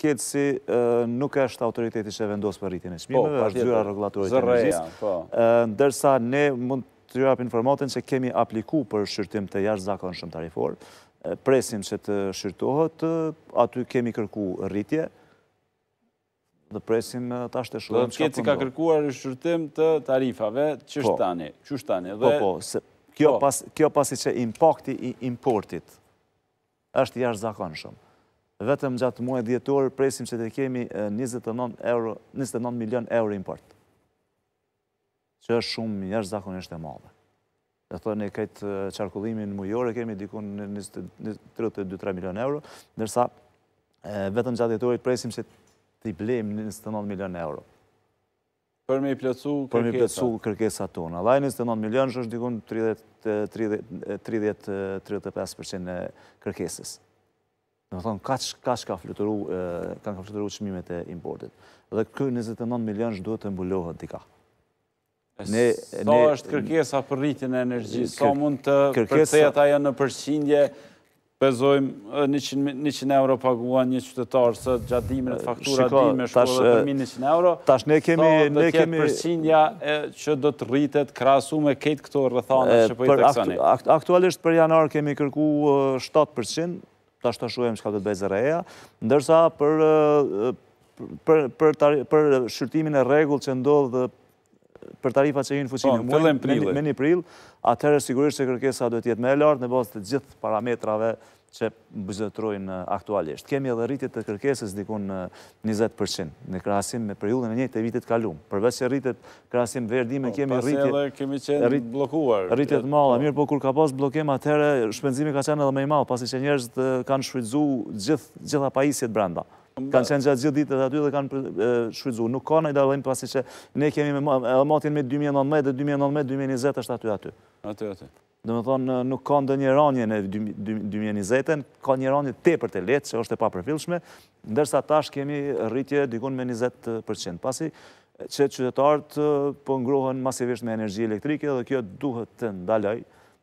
kjetë nuk është autoriteti që vendosë për rritin e po, qmimeve, është gjyra regulatorit e nëzis, po. ndërsa ne mund të gjyra për informatin që kemi apliku për shqyrtim të jashtë zakon shumë tarifor, presim që të shqyrtohet, aty kemi kërku rritje, dhe presim të ashtë të shumë. Dhe të ka kërkuar shqyrtim të tarifave, që po. shtani, që shtani. Po, po, kjo pasi që impakti i importit është jashtë zakon shumë vetëm gjatë muaj djetuar, presim që të kemi 29 milion euro import. Që është shumë njërë zakonisht e madhe. Dhe thënë e këtë qarkullimin mujore kemi dikun 32-3 milion euro, nërsa vetëm gjatë djetuar, presim që të i blim 29 milion euro. Për me i plëcu kërkesa. Për me i plëcu kërkesa tona. Allaj 29 milion është dikun 30-35% kërkesës dhe më thonë, kaq, ka fluturu, kanë ka fluturu qëmimet e importit. Dhe këtë 29 milion shë duhet të mbulohet dika. Ne, sa është kërkesa për rritin e energji? Sa mund të kërkesa... përcejat në përshindje? Bezojmë 100, 100 euro paguan një qytetar së gjatë të faktura Shiko, dimre shkollë të 100 euro. Tash ne kemi... Sa ne kemi... përshindja që do të rritet krasu me ketë këto rëthane që po për i aktualisht për janar kemi kërku 7%, të ashtashuem që ka të bëjë zëreja, ndërsa për shqyrtimin e regull që ndodhë për tarifa që i në fuqinë mëjnë, me një prill, atërë sigurisht që kërkesa duhet jetë me lartë, në bostë të gjithë parametrave të që bëzëtrojnë uh, aktualisht. Kemi edhe rritit të kërkesës dikun 20% uh, në krasim me periullin e njëjtë e vitit kalum. Përveç që rritit krasim verdime, po, kemi rritit... edhe kemi qenë blokuar. Rritit malë, mirë, po kur ka pas blokim atëherë, shpenzimi ka qenë edhe me i malë, pasi që njerëzit uh, kanë shfridzu gjitha pajisjet branda. Kanë qenë gjatë gjithë dhe aty dhe kanë shfridzu. Nuk ka në i darëlejmë pasi që ne kemi edhe matin me 2019 dhe 2019-2020 është aty aty. Aty, aty dhe me thonë nuk ka ndë një ranje në 2020-en, ka një ranje te për të letë, që është e pa përfilshme, ndërsa tash kemi rritje dikun me 20%, pasi që qytetarët po ngrohen masivisht me energji elektrike dhe kjo duhet të ndalaj,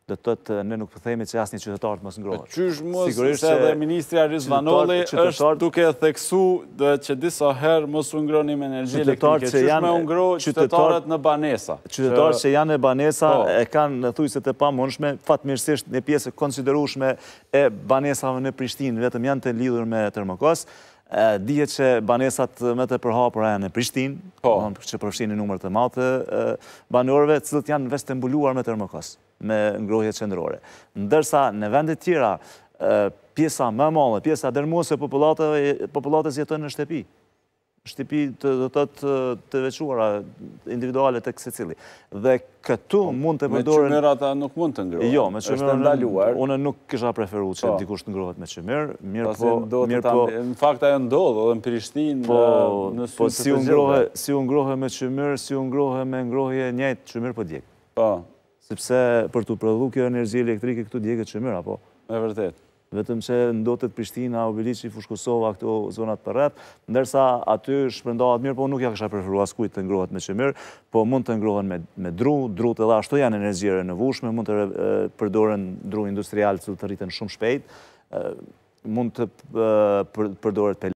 dhe të të në nuk përthejme që asë një qytetarët mësë ngrohet. Qysh mësë se dhe Aris Vanolli është duke theksu dhe që disa herë mësë ngroni me energi elektrike. Qysh me ngrohë qytetarët në Banesa? Qytetarët që janë në Banesa po. e kanë në thujset e pa mënshme, fatëmirësisht një piesë konsiderushme e Banesave në Prishtinë, vetëm janë të lidhur me Termokos. Dije që banesat me të përhapëra janë në Prishtin, po. që përfshin në numër të matë banorve, cëllët janë vest të mbuluar me tërmëkos me ngrohje qëndrore. Ndërsa në vendet tjera, pjesa më mëllë, pjesa dërmuose e populatës jetën në shtepi. Shtepi të do të të vequara, individualet të këse cili. Dhe këtu po, mund të përdojnë... Me qëmër nuk mund të ngrohet. Jo, me qëmër ndaluar. Unë nuk kësha preferu që po. dikush të ngrohet me qëmër. Mirë po, mirë po... Në fakt ajo ndodhë, dhe në Prishtinë... Po, po, si u ngrohet me qëmër, si u ngrohet me ngrohje njëjtë qëmër po djekë. Po, sepse për të prodhu kjo energi elektrike këtu djegët që shëmyra, po. E vërtet. Vetëm që ndotet Prishtina, Obilici, Fushkosova, këto zonat për rrët, ndërsa aty shpërndohat mirë, po nuk ja kësha preferua skujt të ngrohet me shëmyrë, po mund të ngrohen me dru, dru të dha, ashtu janë energjire në vushme, mund të përdoren dru industrial që të rritën shumë shpejt, mund të përdoret